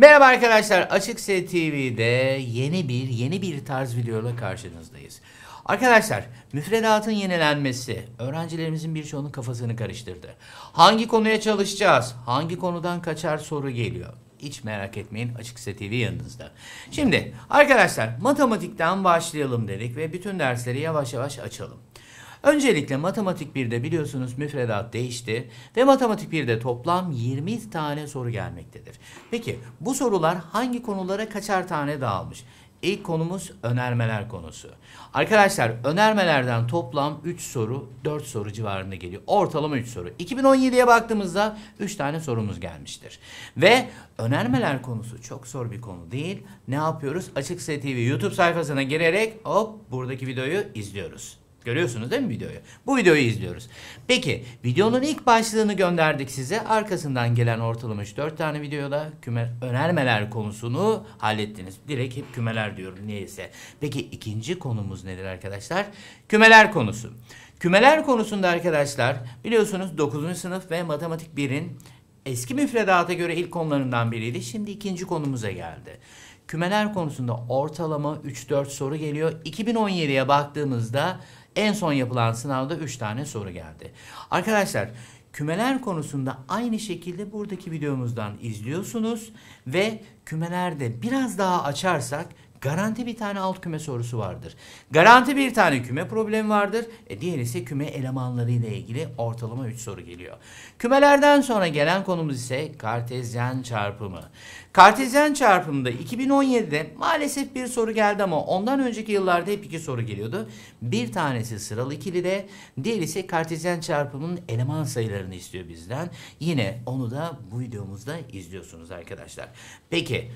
Merhaba arkadaşlar Açık Se TV'de yeni bir yeni bir tarz videoyla karşınızdayız. Arkadaşlar müfredatın yenilenmesi öğrencilerimizin birçoğunun kafasını karıştırdı. Hangi konuya çalışacağız? Hangi konudan kaçar soru geliyor. Hiç merak etmeyin Açıkse TV yanınızda. Şimdi arkadaşlar matematikten başlayalım dedik ve bütün dersleri yavaş yavaş açalım. Öncelikle matematik 1'de biliyorsunuz müfredat değişti ve matematik 1'de toplam 20 tane soru gelmektedir. Peki bu sorular hangi konulara kaçar tane dağılmış? İlk konumuz önermeler konusu. Arkadaşlar önermelerden toplam 3 soru 4 soru civarında geliyor. Ortalama 3 soru. 2017'ye baktığımızda 3 tane sorumuz gelmiştir. Ve önermeler konusu çok zor bir konu değil. Ne yapıyoruz? Açık TV YouTube sayfasına girerek hop buradaki videoyu izliyoruz. Görüyorsunuz değil mi videoyu? Bu videoyu izliyoruz. Peki videonun ilk başlığını gönderdik size. Arkasından gelen ortalama 4 tane videoda küme önermeler konusunu hallettiniz. Direkt hep kümeler diyorum niyeyse. Peki ikinci konumuz nedir arkadaşlar? Kümeler konusu. Kümeler konusunda arkadaşlar biliyorsunuz 9. sınıf ve matematik 1'in eski müfredata göre ilk konularından biriydi. Şimdi ikinci konumuza geldi. Kümeler konusunda ortalama 3-4 soru geliyor. 2017'ye baktığımızda en son yapılan sınavda 3 tane soru geldi. Arkadaşlar kümeler konusunda aynı şekilde buradaki videomuzdan izliyorsunuz ve kümelerde biraz daha açarsak Garanti bir tane alt küme sorusu vardır. Garanti bir tane küme problemi vardır. E diğer ise küme elemanları ile ilgili ortalama 3 soru geliyor. Kümelerden sonra gelen konumuz ise kartezyen çarpımı. Kartezyen çarpımında 2017'de maalesef bir soru geldi ama ondan önceki yıllarda hep iki soru geliyordu. Bir tanesi sıralı ikili de, diğer ise kartezyen çarpımının eleman sayılarını istiyor bizden. Yine onu da bu videomuzda izliyorsunuz arkadaşlar. Peki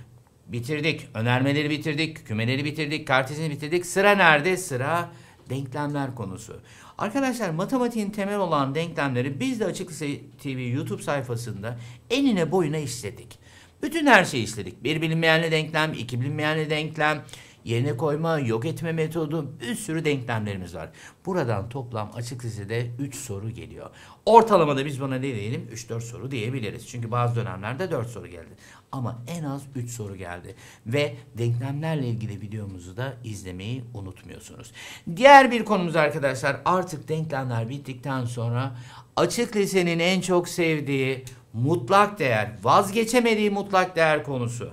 Bitirdik. Önermeleri bitirdik. Kümeleri bitirdik. Kartezini bitirdik. Sıra nerede? Sıra denklemler konusu. Arkadaşlar matematiğin temel olan denklemleri biz de Açık TV YouTube sayfasında enine boyuna işledik. Bütün her şeyi işledik. Bir bilinmeyenli denklem, iki bilinmeyenli denklem, yerine koyma, yok etme metodu bir sürü denklemlerimiz var. Buradan toplam açık lisede 3 soru geliyor. Ortalamada biz buna ne diyelim? 3-4 soru diyebiliriz. Çünkü bazı dönemlerde 4 soru geldi. Ama en az 3 soru geldi. Ve denklemlerle ilgili videomuzu da izlemeyi unutmuyorsunuz. Diğer bir konumuz arkadaşlar artık denklemler bittikten sonra açık lisenin en çok sevdiği mutlak değer, vazgeçemediği mutlak değer konusu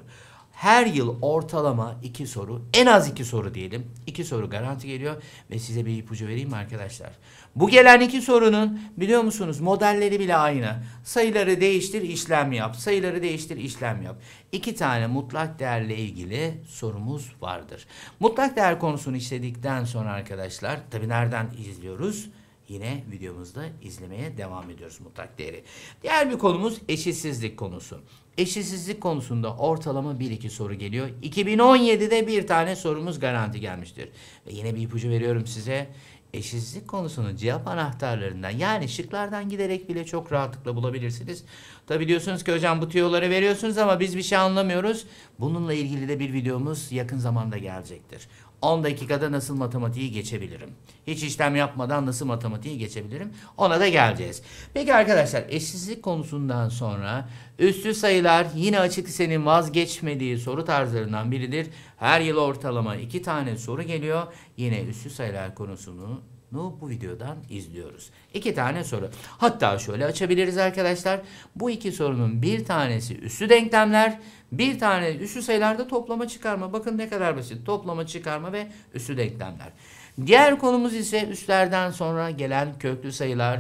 her yıl ortalama iki soru, en az iki soru diyelim. iki soru garanti geliyor ve size bir ipucu vereyim mi arkadaşlar? Bu gelen iki sorunun biliyor musunuz modelleri bile aynı. Sayıları değiştir, işlem yap. Sayıları değiştir, işlem yap. İki tane mutlak değerle ilgili sorumuz vardır. Mutlak değer konusunu işledikten sonra arkadaşlar, tabii nereden izliyoruz? yine videomuzda izlemeye devam ediyoruz mutlak değeri. Diğer bir konumuz eşitsizlik konusu. Eşitsizlik konusunda ortalama bir iki soru geliyor. 2017'de bir tane sorumuz garanti gelmiştir. Ve yine bir ipucu veriyorum size. Eşitsizlik konusunun cevap anahtarlarından yani şıklardan giderek bile çok rahatlıkla bulabilirsiniz. Tabi diyorsunuz ki hocam bu tüyoları veriyorsunuz ama biz bir şey anlamıyoruz. Bununla ilgili de bir videomuz yakın zamanda gelecektir. 10 dakikada nasıl matematiği geçebilirim? Hiç işlem yapmadan nasıl matematiği geçebilirim? Ona da geleceğiz. Peki arkadaşlar eşsizlik konusundan sonra üstü sayılar yine açık lisenin vazgeçmediği soru tarzlarından biridir. Her yıl ortalama 2 tane soru geliyor. Yine üstü sayılar konusunu bu videodan izliyoruz. İki tane soru. Hatta şöyle açabiliriz arkadaşlar. Bu iki sorunun bir tanesi üssü denklemler, bir tane üssü sayılarda toplama çıkarma. Bakın ne kadar basit. Toplama çıkarma ve üssü denklemler. Diğer konumuz ise üslerden sonra gelen köklü sayılar.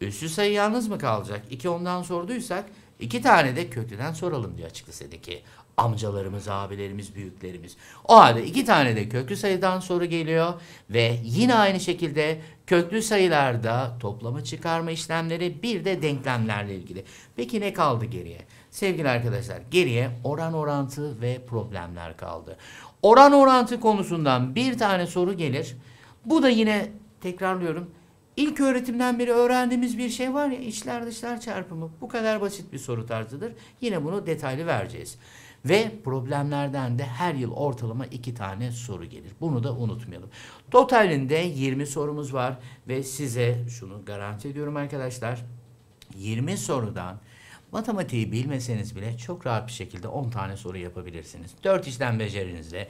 Üssü sayı yalnız mı kalacak? İki ondan sorduysak iki tane de köklüden soralım diyor açık lisedeki amcalarımız, abilerimiz, büyüklerimiz. O halde iki tane de köklü sayıdan soru geliyor ve yine aynı şekilde köklü sayılarda toplama çıkarma işlemleri bir de denklemlerle ilgili. Peki ne kaldı geriye? Sevgili arkadaşlar geriye oran orantı ve problemler kaldı. Oran orantı konusundan bir tane soru gelir. Bu da yine tekrarlıyorum. İlk öğretimden beri öğrendiğimiz bir şey var ya içler dışlar çarpımı. Bu kadar basit bir soru tarzıdır. Yine bunu detaylı vereceğiz. Ve problemlerden de her yıl ortalama iki tane soru gelir. Bunu da unutmayalım. Totalinde 20 sorumuz var ve size şunu garanti ediyorum arkadaşlar. 20 sorudan matematiği bilmeseniz bile çok rahat bir şekilde 10 tane soru yapabilirsiniz. 4 işlem becerinizle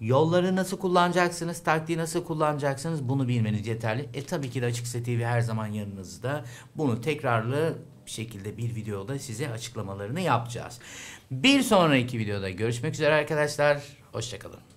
Yolları nasıl kullanacaksınız, taktiği nasıl kullanacaksınız bunu bilmeniz yeterli. E tabii ki de açık TV her zaman yanınızda. Bunu tekrarlı bir şekilde bir videoda size açıklamalarını yapacağız. Bir sonraki videoda görüşmek üzere arkadaşlar. Hoşçakalın.